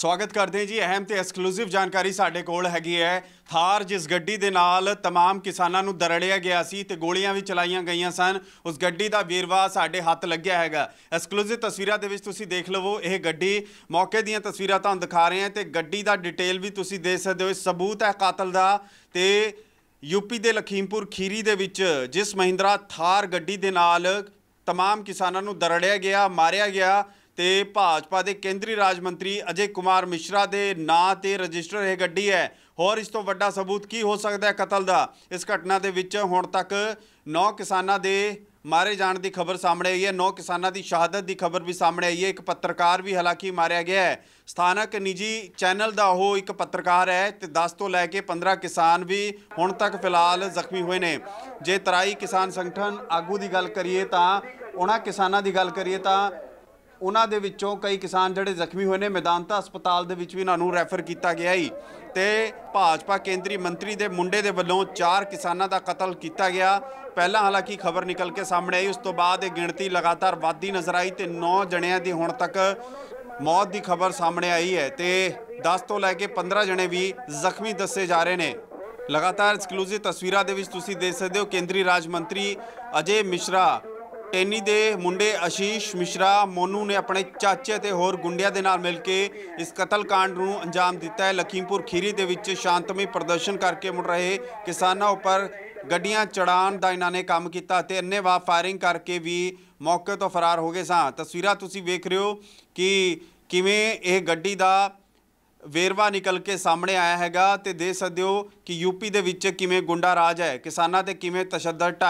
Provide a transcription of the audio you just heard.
ਸਵਾਗਤ ਕਰਦੇ ਜੀ ਅਹਿਮ ਤੇ ਐਕਸਕਲੂਸਿਵ ਜਾਣਕਾਰੀ ਸਾਡੇ ਕੋਲ ਹੈਗੀ ਹੈ ਥਾਰ ਜਿਸ ਗੱਡੀ ਦੇ ਨਾਲ तमाम ਕਿਸਾਨਾਂ ਨੂੰ ਦਰੜਿਆ ਗਿਆ ਸੀ ਤੇ ਗੋਲੀਆਂ ਵੀ ਚਲਾਈਆਂ ਗਈਆਂ ਸਨ ਉਸ ਗੱਡੀ ਦਾ ਵੇਰਵਾ ਸਾਡੇ ਹੱਥ ਲੱਗਿਆ ਹੈਗਾ ਐਕਸਕਲੂਸਿਵ ਤਸਵੀਰਾਂ ਦੇ ਵਿੱਚ ਤੁਸੀਂ ਦੇਖ ਲਵੋ ਇਹ ਗੱਡੀ ਮੌਕੇ ਦੀਆਂ ਤਸਵੀਰਾਂ ਤੁਹਾਨੂੰ ਦਿਖਾ ਰਹੇ ਹਾਂ ਤੇ ਗੱਡੀ ਦਾ ਡਿਟੇਲ ਵੀ ਤੁਸੀਂ ਦੇਖ ਸਕਦੇ ਹੋ ਸਬੂਤ ਹੈ ਕਾਤਲ ਦਾ ਤੇ ਯੂਪੀ ਦੇ ਲਖੀਮਪੁਰ ਖੀਰੀ ਦੇ ਵਿੱਚ ਜਿਸ ਮਹਿੰਦਰਾ ਥਾਰ ਗੱਡੀ ਦੇ ਨਾਲ तमाम ਕਿਸਾਨਾਂ ਨੂੰ ਦਰੜਿਆ ਗਿਆ ਮਾਰਿਆ ਗਿਆ ਤੇ ਭਾਜਪਾ ਦੇ ਕੇਂਦਰੀ ਰਾਜ ਮੰਤਰੀ ਅਜੇ ਕੁਮਾਰ ਮਿਸ਼ਰਾ ਦੇ ਨਾਂ ਤੇ ਰਜਿਸਟਰ ਇਹ ਗੱਡੀ ਹੈ ਹੋਰ ਇਸ ਤੋਂ ਵੱਡਾ ਸਬੂਤ ਕੀ ਹੋ ਸਕਦਾ ਹੈ ਕਤਲ ਦਾ ਇਸ ਘਟਨਾ ਦੇ ਵਿੱਚ ਹੁਣ ਤੱਕ 9 ਕਿਸਾਨਾਂ ਦੇ ਮਾਰੇ ਜਾਣ ਦੀ ਖਬਰ ਸਾਹਮਣੇ ਆਈ ਹੈ 9 ਕਿਸਾਨਾਂ ਦੀ ਸ਼ਹਾਦਤ ਦੀ ਖਬਰ ਵੀ ਸਾਹਮਣੇ ਆਈ ਹੈ ਇੱਕ ਪੱਤਰਕਾਰ ਵੀ ਹਾਲਾਂਕਿ ਮਾਰਿਆ ਗਿਆ ਹੈ ਸਥਾਨਕ ਨਿੱਜੀ ਚੈਨਲ ਦਾ ਉਹ ਇੱਕ ਪੱਤਰਕਾਰ ਹੈ ਤੇ 10 ਤੋਂ ਲੈ ਕੇ 15 ਕਿਸਾਨ ਵੀ ਹੁਣ ਤੱਕ ਫਿਲਹਾਲ ਜ਼ਖਮੀ ਹੋਏ ਨੇ ਜੇ ਤਰਾਈ ਕਿਸਾਨ ਸੰਗਠਨ ਆਗੂ ਦੀ ਗੱਲ ਕਰੀਏ ਤਾਂ ਉਹਨਾਂ ਕਿਸਾਨਾਂ ਦੀ ਗੱਲ ਕਰੀਏ ਤਾਂ ਉਹਨਾਂ ਦੇ ਵਿੱਚੋਂ ਕਈ ਕਿਸਾਨ ਜਿਹੜੇ ਜ਼ਖਮੀ ਹੋਏ ਨੇ ਮੈਦਾਨਤਾ ਹਸਪਤਾਲ ਦੇ ਵਿੱਚ ਵੀ ਇਹਨਾਂ ਨੂੰ ਰੈਫਰ ਕੀਤਾ ਗਿਆ ਹੀ ਤੇ ਭਾਜਪਾ ਕੇਂਦਰੀ ਮੰਤਰੀ ਦੇ ਮੁੰਡੇ ਦੇ ਵੱਲੋਂ ਚਾਰ ਕਿਸਾਨਾਂ ਦਾ ਕਤਲ ਕੀਤਾ ਗਿਆ ਪਹਿਲਾਂ ਹਾਲਾਂਕਿ ਖਬਰ ਨਿਕਲ ਕੇ ਸਾਹਮਣੇ ਆਈ ਉਸ ਤੋਂ ਬਾਅਦ ਇਹ ਗਿਣਤੀ ਲਗਾਤਾਰ ਵਧਦੀ ਨਜ਼ਰ ਆਈ ਤੇ 9 ਜਣਿਆਂ ਦੀ ਹੁਣ ਤੱਕ ਮੌਤ ਦੀ ਖਬਰ ਸਾਹਮਣੇ ਆਈ ਹੈ ਤੇ 10 ਤੋਂ ਲੈ ਕੇ 15 ਜਣੇ ਵੀ ਜ਼ਖਮੀ ਦੱਸੇ ਜਾ ਰਹੇ ਨੇ ਲਗਾਤਾਰ ਐਕਸਕਲੂਸਿਵ ਤਸਵੀਰਾਂ ਦੇ ਵਿੱਚ ਤੁਸੀਂ ਦੇਖ ਸਕਦੇ ਹੋ ਕੇਂਦਰੀ ਰਾਜ ਮੰਤਰੀ ਅਜੇ ਮਿਸ਼ਰਾ ਟੈਨੀ ਦੇ ਮੁੰਡੇ ਆਸ਼ੀਸ਼ ਮਿਸ਼ਰਾ ਮੋਨੂ ਨੇ ਆਪਣੇ ਚਾਚੇ ਤੇ ਹੋਰ ਗੁੰਡਿਆਂ ਦੇ ਨਾਲ ਮਿਲ ਕੇ ਇਸ ਕਤਲकांड ਨੂੰ ਅੰਜਾਮ ਦਿੱਤਾ ਹੈ ਲਖੀਮਪੁਰ ਖੀਰੀ ਦੇ ਵਿੱਚ ਸ਼ਾਂਤਮਈ ਪ੍ਰਦਰਸ਼ਨ ਕਰਕੇ ਮੁੜ ਰਹੇ ਕਿਸਾਨਾਂ ਉੱਪਰ ਗੱਡੀਆਂ ਚੜਾਉਣ ਦਾ ਇਹਨਾਂ ਨੇ ਕੰਮ ਕੀਤਾ ਤੇ ਵਾ ਫਾਇਰਿੰਗ ਕਰਕੇ ਵੀ ਮੌਕੇ ਤੋਂ ਫਰਾਰ ਹੋ ਗਏ ਸਾਂ ਤਸਵੀਰਾਂ ਤੁਸੀਂ ਵੇਖ ਰਹੇ ਹੋ ਕਿ ਕਿਵੇਂ ਇਹ ਗੱਡੀ ਦਾ ਵੇਰਵਾ ਨਿਕਲ ਕੇ ਸਾਹਮਣੇ ਆਇਆ ਹੈਗਾ ਤੇ ਦੇਖ ਸਕਦੇ ਹੋ ਕਿ ਯੂਪੀ ਦੇ ਵਿੱਚ ਕਿਵੇਂ ਗੁੰਡਾ ਰਾਜ ਹੈ ਕਿਸਾਨਾਂ ਤੇ ਕਿਵੇਂ ਤਸ਼ੱਦਦ ਢਾਇਆ